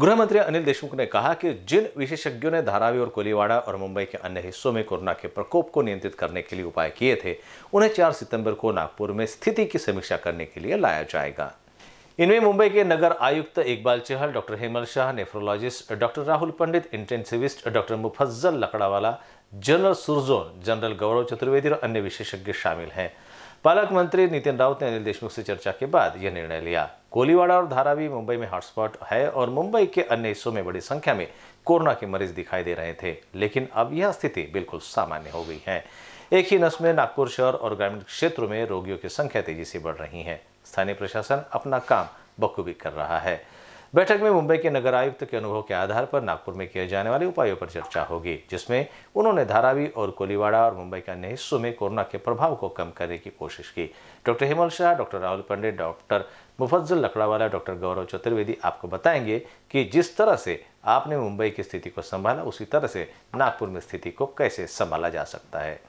गृह मंत्री अनिल देशमुख ने कहा कि जिन विशेषज्ञों ने धारावी और कोलीवाड़ा और मुंबई के अन्य हिस्सों में कोरोना के प्रकोप को नियंत्रित करने के लिए उपाय किए थे उन्हें 4 सितंबर को नागपुर में स्थिति की समीक्षा करने के लिए लाया जाएगा इनमें मुंबई के नगर आयुक्त Iqbal Chahal doctor Hemal Shah nephrologist doctor Rahul Pandit intensivist doctor Mufazzal Lakdawala general surgeon general Gaurav Chaturvedi और अन्य विशेषज्ञ शामिल हैं पालक मंत्री नितिन राउत ने अनिल देशमुख से चर्चा के बाद यह निर्णय लिया कोलीवाड़ा और धारावी मुंबई में हॉटस्पॉट है और मुंबई के अन्य हिस्सों में बड़ी संख्या में कोरोना के मरीज दिखाई दे रहे थे लेकिन अब यह स्थिति बिल्कुल सामान्य हो गई है एक ही नस में नागपुर शहर और ग्रामीण क्षेत्रों में रोगियों की संख्या तेजी से बढ़ रही है स्थानीय प्रशासन अपना काम बखूबी कर रहा है बैठक में मुंबई के नगर आयुक्त के अनुभव के आधार पर नागपुर में किए जाने वाले उपायों पर चर्चा होगी जिसमें उन्होंने धारावी और कोलीवाड़ा और मुंबई के अन्य हिस्सों में कोरोना के प्रभाव को कम करने की कोशिश की doctor Hemal Shah doctor Rahul Pandit doctor Mufazzal Lakdawala doctor Gaurav Chaturvedi आपको बताएंगे कि जिस तरह से आपने मुंबई की स्थिति को संभाला उसी तरह से नागपुर में स्थिति को कैसे संभाला जा सकता है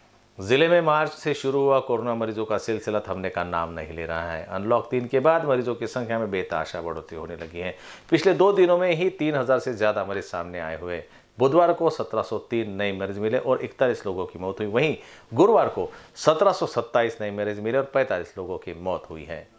ज़िले में मार्च से शुरू हुआ कोरोना मरीजों का सिलसिला थमने का नाम नहीं ले रहा है अनलॉक तीन के बाद मरीजों की संख्या में बेताशा बढ़ोतरी होने लगी है पिछले दो दिनों में ही तीन हज़ार से ज़्यादा मरीज सामने आए हुए बुधवार को 1703 नए मरीज मिले और इकतालीस लोगों की मौत हुई वहीं गुरुवार को सत्रह नए मरीज मिले और पैंतालीस लोगों की मौत हुई है